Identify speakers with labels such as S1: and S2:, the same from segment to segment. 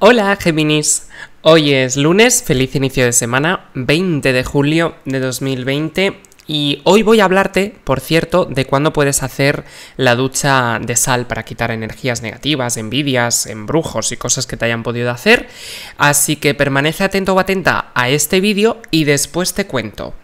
S1: Hola Geminis! hoy es lunes, feliz inicio de semana, 20 de julio de 2020 y hoy voy a hablarte, por cierto, de cuándo puedes hacer la ducha de sal para quitar energías negativas, envidias, embrujos y cosas que te hayan podido hacer, así que permanece atento o atenta a este vídeo y después te cuento.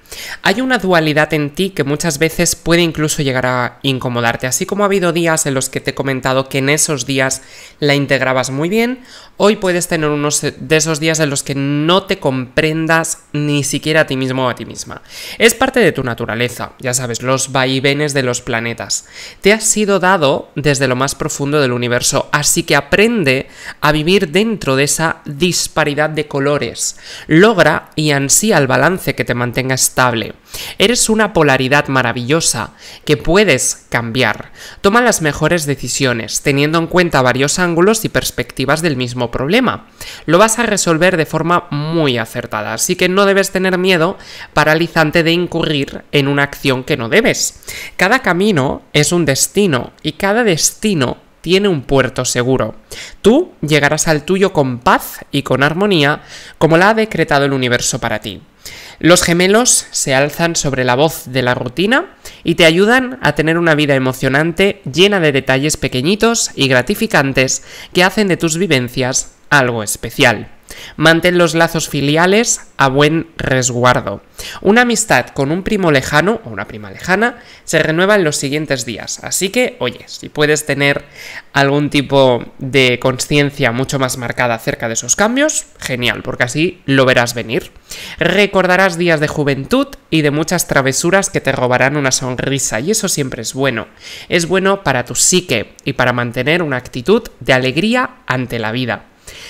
S1: Hay una dualidad en ti que muchas veces puede incluso llegar a incomodarte, así como ha habido días en los que te he comentado que en esos días la integrabas muy bien, hoy puedes tener unos eh, de esos días en los que no te comprendas ni siquiera a ti mismo o a ti misma. Es parte de tu naturaleza, ya sabes, los vaivenes de los planetas. Te ha sido dado desde lo más profundo del universo, así que aprende a vivir dentro de esa disparidad de colores. Logra y ansía el balance que te mantenga estable Eres una polaridad maravillosa que puedes cambiar. Toma las mejores decisiones, teniendo en cuenta varios ángulos y perspectivas del mismo problema. Lo vas a resolver de forma muy acertada, así que no debes tener miedo paralizante de incurrir en una acción que no debes. Cada camino es un destino y cada destino tiene un puerto seguro. Tú llegarás al tuyo con paz y con armonía, como la ha decretado el universo para ti. Los gemelos se alzan sobre la voz de la rutina y te ayudan a tener una vida emocionante llena de detalles pequeñitos y gratificantes que hacen de tus vivencias algo especial. Mantén los lazos filiales a buen resguardo. Una amistad con un primo lejano o una prima lejana se renueva en los siguientes días, así que, oye, si puedes tener algún tipo de conciencia mucho más marcada acerca de esos cambios, genial, porque así lo verás venir. Recordarás días de juventud y de muchas travesuras que te robarán una sonrisa, y eso siempre es bueno. Es bueno para tu psique y para mantener una actitud de alegría ante la vida.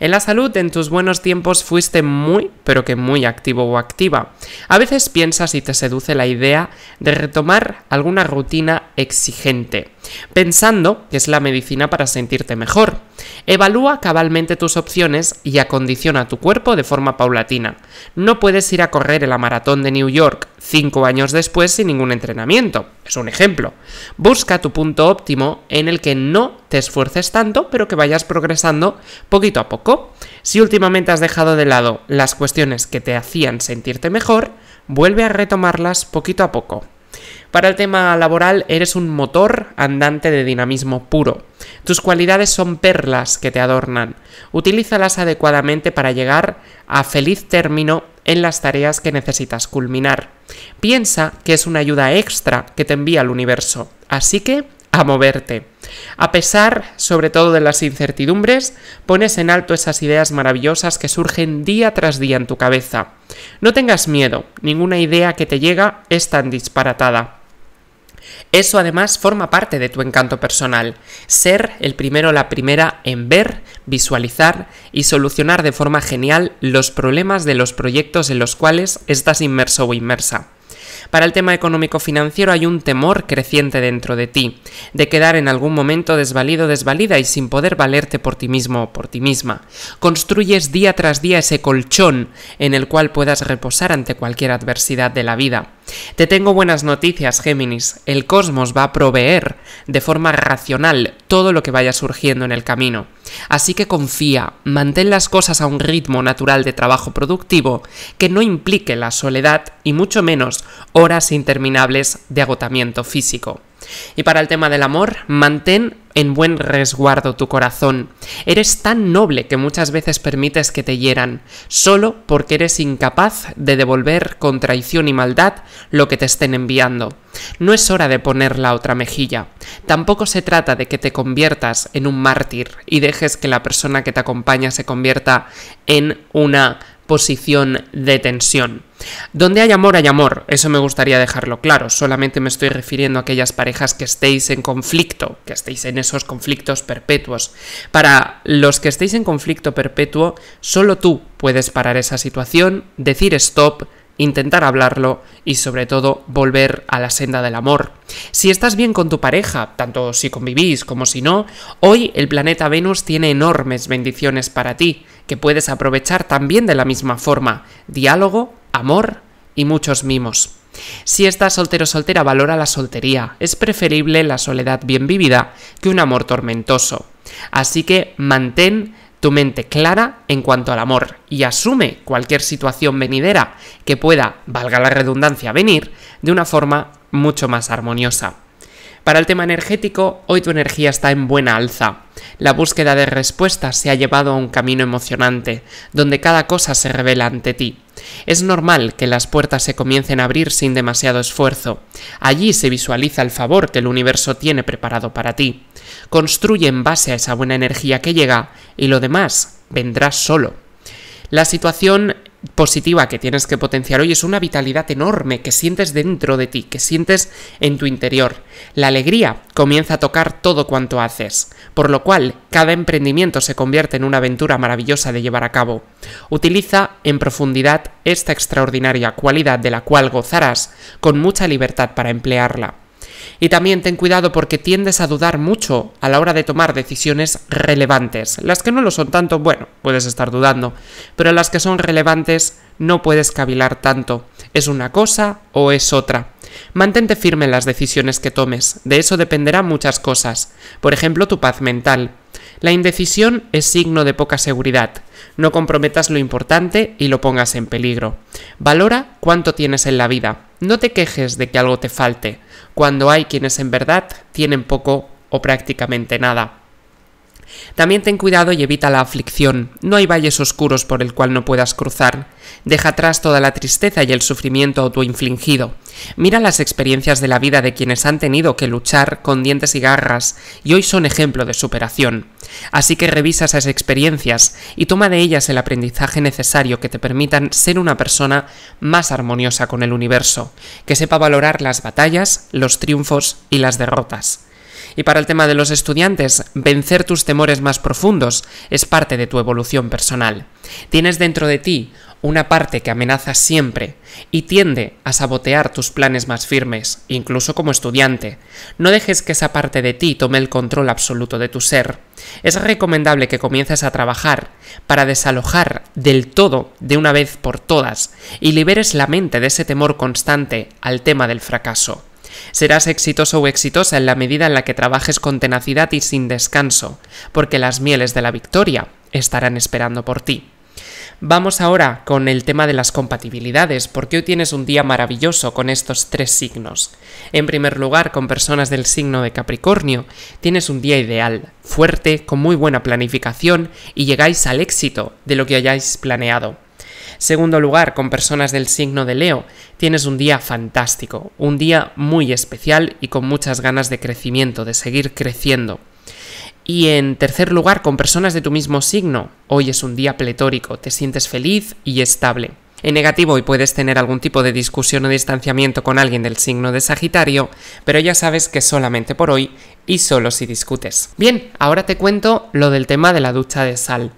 S1: En la salud, en tus buenos tiempos fuiste muy, pero que muy activo o activa. A veces piensas y te seduce la idea de retomar alguna rutina exigente, pensando que es la medicina para sentirte mejor. Evalúa cabalmente tus opciones y acondiciona tu cuerpo de forma paulatina. No puedes ir a correr en la maratón de New York cinco años después sin ningún entrenamiento. Es un ejemplo. Busca tu punto óptimo en el que no te esfuerces tanto, pero que vayas progresando poquito a poco. Si últimamente has dejado de lado las cuestiones que te hacían sentirte mejor, vuelve a retomarlas poquito a poco. Para el tema laboral eres un motor andante de dinamismo puro. Tus cualidades son perlas que te adornan. Utilízalas adecuadamente para llegar a feliz término en las tareas que necesitas culminar. Piensa que es una ayuda extra que te envía el universo, así que a moverte. A pesar, sobre todo, de las incertidumbres, pones en alto esas ideas maravillosas que surgen día tras día en tu cabeza. No tengas miedo, ninguna idea que te llega es tan disparatada. Eso además forma parte de tu encanto personal, ser el primero o la primera en ver, visualizar y solucionar de forma genial los problemas de los proyectos en los cuales estás inmerso o inmersa. Para el tema económico-financiero hay un temor creciente dentro de ti, de quedar en algún momento desvalido, desvalida y sin poder valerte por ti mismo o por ti misma. Construyes día tras día ese colchón en el cual puedas reposar ante cualquier adversidad de la vida. Te tengo buenas noticias, Géminis. El cosmos va a proveer de forma racional todo lo que vaya surgiendo en el camino. Así que confía, mantén las cosas a un ritmo natural de trabajo productivo que no implique la soledad y mucho menos horas interminables de agotamiento físico. Y para el tema del amor, mantén en buen resguardo tu corazón. Eres tan noble que muchas veces permites que te hieran, solo porque eres incapaz de devolver con traición y maldad lo que te estén enviando. No es hora de poner la otra mejilla. Tampoco se trata de que te conviertas en un mártir y dejes que la persona que te acompaña se convierta en una posición de tensión. Donde hay amor, hay amor, eso me gustaría dejarlo claro, solamente me estoy refiriendo a aquellas parejas que estéis en conflicto, que estéis en esos conflictos perpetuos. Para los que estéis en conflicto perpetuo, solo tú puedes parar esa situación, decir stop, intentar hablarlo y sobre todo volver a la senda del amor. Si estás bien con tu pareja, tanto si convivís como si no, hoy el planeta Venus tiene enormes bendiciones para ti, que puedes aprovechar también de la misma forma, diálogo amor y muchos mimos. Si estás soltero o soltera, valora la soltería. Es preferible la soledad bien vivida que un amor tormentoso. Así que mantén tu mente clara en cuanto al amor y asume cualquier situación venidera que pueda, valga la redundancia, venir de una forma mucho más armoniosa. Para el tema energético, hoy tu energía está en buena alza. La búsqueda de respuestas se ha llevado a un camino emocionante, donde cada cosa se revela ante ti. Es normal que las puertas se comiencen a abrir sin demasiado esfuerzo. Allí se visualiza el favor que el universo tiene preparado para ti. Construye en base a esa buena energía que llega y lo demás vendrá solo. La situación positiva que tienes que potenciar hoy es una vitalidad enorme que sientes dentro de ti, que sientes en tu interior. La alegría comienza a tocar todo cuanto haces, por lo cual cada emprendimiento se convierte en una aventura maravillosa de llevar a cabo. Utiliza en profundidad esta extraordinaria cualidad de la cual gozarás con mucha libertad para emplearla. Y también ten cuidado porque tiendes a dudar mucho a la hora de tomar decisiones relevantes. Las que no lo son tanto, bueno, puedes estar dudando, pero las que son relevantes no puedes cavilar tanto. ¿Es una cosa o es otra? Mantente firme en las decisiones que tomes, de eso dependerán muchas cosas, por ejemplo tu paz mental. La indecisión es signo de poca seguridad, no comprometas lo importante y lo pongas en peligro. Valora cuánto tienes en la vida, no te quejes de que algo te falte, cuando hay quienes en verdad tienen poco o prácticamente nada. También ten cuidado y evita la aflicción. No hay valles oscuros por el cual no puedas cruzar. Deja atrás toda la tristeza y el sufrimiento autoinfligido. Mira las experiencias de la vida de quienes han tenido que luchar con dientes y garras y hoy son ejemplo de superación. Así que revisa esas experiencias y toma de ellas el aprendizaje necesario que te permitan ser una persona más armoniosa con el universo, que sepa valorar las batallas, los triunfos y las derrotas. Y para el tema de los estudiantes, vencer tus temores más profundos es parte de tu evolución personal. Tienes dentro de ti una parte que amenaza siempre y tiende a sabotear tus planes más firmes, incluso como estudiante. No dejes que esa parte de ti tome el control absoluto de tu ser. Es recomendable que comiences a trabajar para desalojar del todo, de una vez por todas, y liberes la mente de ese temor constante al tema del fracaso. Serás exitoso o exitosa en la medida en la que trabajes con tenacidad y sin descanso, porque las mieles de la victoria estarán esperando por ti. Vamos ahora con el tema de las compatibilidades, porque hoy tienes un día maravilloso con estos tres signos. En primer lugar, con personas del signo de Capricornio, tienes un día ideal, fuerte, con muy buena planificación y llegáis al éxito de lo que hayáis planeado. Segundo lugar, con personas del signo de Leo, tienes un día fantástico, un día muy especial y con muchas ganas de crecimiento, de seguir creciendo. Y en tercer lugar, con personas de tu mismo signo, hoy es un día pletórico, te sientes feliz y estable. En negativo hoy puedes tener algún tipo de discusión o distanciamiento con alguien del signo de Sagitario, pero ya sabes que solamente por hoy y solo si discutes. Bien, ahora te cuento lo del tema de la ducha de sal.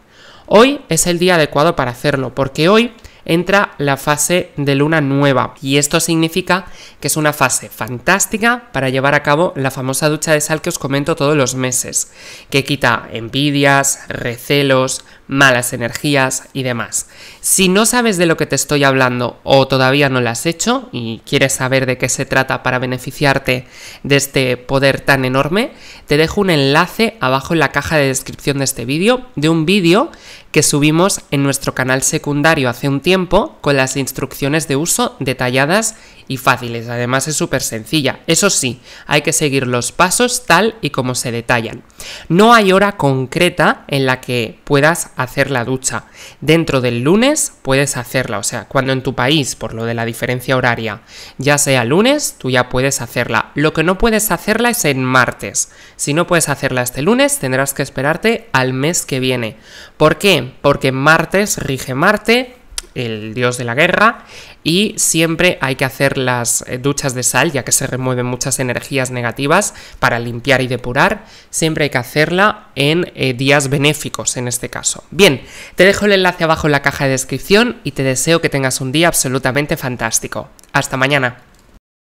S1: Hoy es el día adecuado para hacerlo, porque hoy entra la fase de luna nueva y esto significa que es una fase fantástica para llevar a cabo la famosa ducha de sal que os comento todos los meses, que quita envidias, recelos, malas energías y demás. Si no sabes de lo que te estoy hablando o todavía no lo has hecho y quieres saber de qué se trata para beneficiarte de este poder tan enorme, te dejo un enlace abajo en la caja de descripción de este vídeo de un vídeo que subimos en nuestro canal secundario hace un tiempo con las instrucciones de uso detalladas y fáciles, además es súper sencilla. Eso sí, hay que seguir los pasos tal y como se detallan. No hay hora concreta en la que puedas hacer la ducha. Dentro del lunes puedes hacerla, o sea, cuando en tu país, por lo de la diferencia horaria, ya sea lunes, tú ya puedes hacerla. Lo que no puedes hacerla es en martes. Si no puedes hacerla este lunes, tendrás que esperarte al mes que viene. ¿Por qué? Porque martes rige Marte, el dios de la guerra, y siempre hay que hacer las eh, duchas de sal, ya que se remueven muchas energías negativas para limpiar y depurar, siempre hay que hacerla en eh, días benéficos en este caso. Bien, te dejo el enlace abajo en la caja de descripción y te deseo que tengas un día absolutamente fantástico. Hasta mañana.